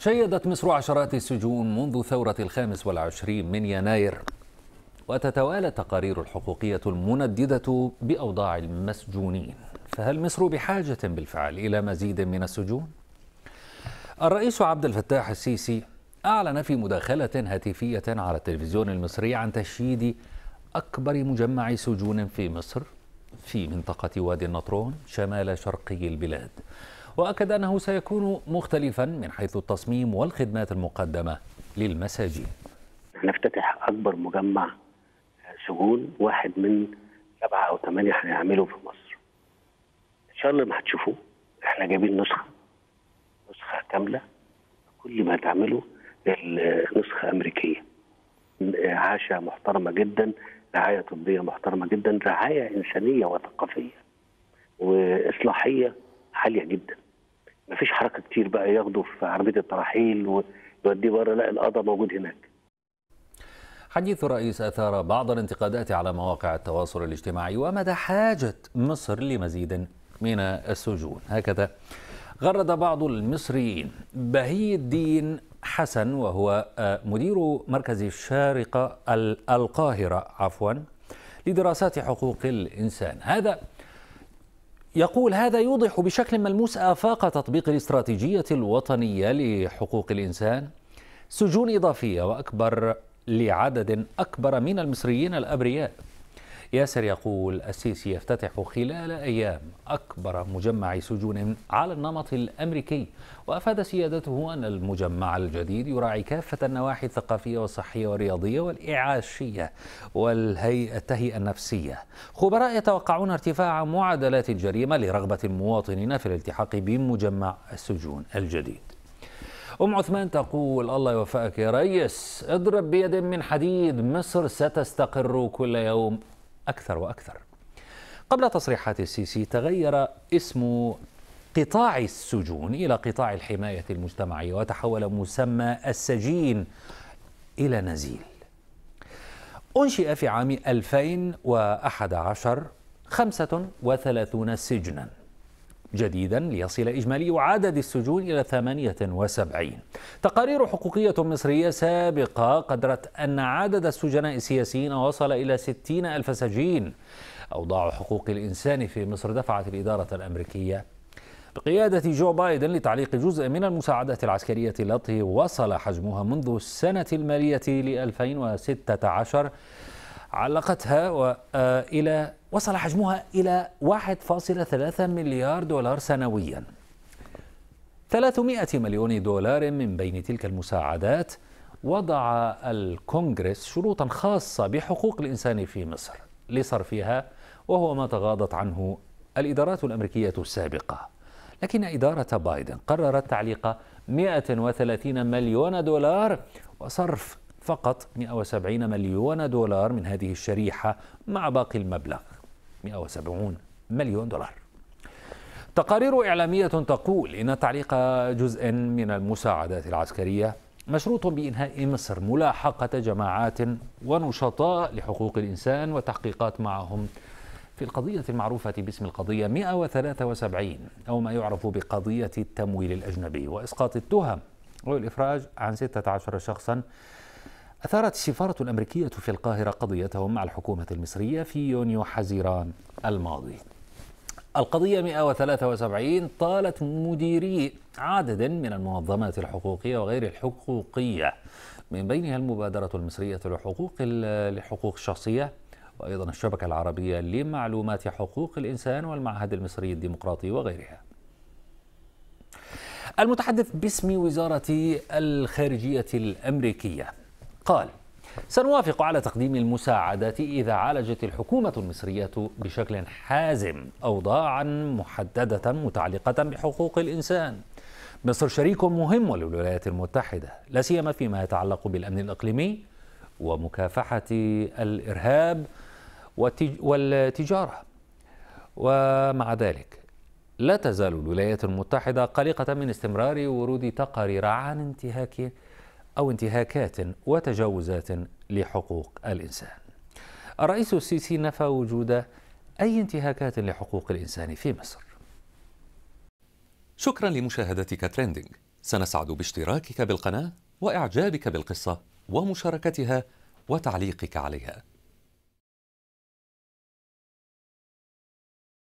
شيدت مصر عشرات السجون منذ ثورة الخامس والعشرين من يناير وتتوالى التقارير الحقوقية المنددة بأوضاع المسجونين فهل مصر بحاجة بالفعل إلى مزيد من السجون؟ الرئيس عبد الفتاح السيسي أعلن في مداخلة هاتفية على التلفزيون المصري عن تشييد أكبر مجمع سجون في مصر في منطقة وادي النطرون شمال شرقي البلاد وأكد أنه سيكون مختلفا من حيث التصميم والخدمات المقدمة للمساجين هنفتتح أكبر مجمع سجون واحد من سبعة أو ثمانية هنعمله في مصر إن شاء الله ما هتشوفوه إحنا جايبين نسخة نسخة كاملة كل ما تعمله النسخة أمريكية عاشة محترمة جدا رعاية طبية محترمة جدا رعاية إنسانية وثقافية وإصلاحية عالية جدا ما فيش حركه كتير بقى ياخده في عربيه الترحيل ويوديه بره لا القضاء موجود هناك حديث الرئيس أثار بعض الانتقادات على مواقع التواصل الاجتماعي ومدى حاجة مصر لمزيد من السجون هكذا غرد بعض المصريين بهي الدين حسن وهو آه، مدير مركز الشارقة القاهرة عفوا لدراسات حقوق الإنسان هذا يقول هذا يوضح بشكل ملموس آفاق تطبيق الاستراتيجية الوطنية لحقوق الإنسان سجون إضافية وأكبر لعدد أكبر من المصريين الأبرياء ياسر يقول السيسي يفتتح خلال أيام أكبر مجمع سجون على النمط الأمريكي وأفاد سيادته أن المجمع الجديد يراعي كافة النواحي الثقافية والصحية والرياضية والإعاشية والتهيئة النفسية خبراء يتوقعون ارتفاع معدلات الجريمة لرغبة المواطنين في الالتحاق بمجمع السجون الجديد أم عثمان تقول الله يوفقك يا ريس اضرب بيد من حديد مصر ستستقر كل يوم أكثر وأكثر قبل تصريحات السيسي تغير اسم قطاع السجون إلى قطاع الحماية المجتمعية وتحول مسمى السجين إلى نزيل أنشئ في عام 2011 35 سجناً جديدا ليصل إجمالي عدد السجون إلى 78 تقارير حقوقية مصرية سابقة قدرت أن عدد السجناء السياسيين وصل إلى 60 ألف سجين أوضاع حقوق الإنسان في مصر دفعت الإدارة الأمريكية بقيادة جو بايدن لتعليق جزء من المساعدات العسكرية التي وصل حجمها منذ السنة المالية ل 2016 علقتها آه، إلى وصل حجمها إلى 1.3 مليار دولار سنويا 300 مليون دولار من بين تلك المساعدات وضع الكونغرس شروطا خاصة بحقوق الإنسان في مصر لصرفها وهو ما تغاضت عنه الإدارات الأمريكية السابقة لكن إدارة بايدن قررت تعليق 130 مليون دولار وصرف فقط 170 مليون دولار من هذه الشريحة مع باقي المبلغ 170 مليون دولار تقارير إعلامية تقول إن تعليق جزء من المساعدات العسكرية مشروط بإنهاء مصر ملاحقة جماعات ونشطاء لحقوق الإنسان وتحقيقات معهم في القضية المعروفة باسم القضية 173 أو ما يعرف بقضية التمويل الأجنبي وإسقاط التهم والإفراج عن 16 شخصا أثارت السفارة الأمريكية في القاهرة قضيتهم مع الحكومة المصرية في يونيو حزيران الماضي القضية 173 طالت مديري عدد من المنظمات الحقوقية وغير الحقوقية من بينها المبادرة المصرية لحقوق لحقوق الشخصية وأيضا الشبكة العربية لمعلومات حقوق الإنسان والمعهد المصري الديمقراطي وغيرها المتحدث باسم وزارة الخارجية الأمريكية قال سنوافق على تقديم المساعدات إذا عالجت الحكومة المصرية بشكل حازم أوضاعا محددة متعلقة بحقوق الإنسان مصر شريك مهم للولايات المتحدة لا سيما فيما يتعلق بالأمن الإقليمي ومكافحة الإرهاب والتجارة ومع ذلك لا تزال الولايات المتحدة قلقة من استمرار ورود تقارير عن انتهاك أو انتهاكات وتجاوزات لحقوق الإنسان الرئيس السيسي نفى وجود أي انتهاكات لحقوق الإنسان في مصر شكرا لمشاهدتك تريندينج سنسعد باشتراكك بالقناة وإعجابك بالقصة ومشاركتها وتعليقك عليها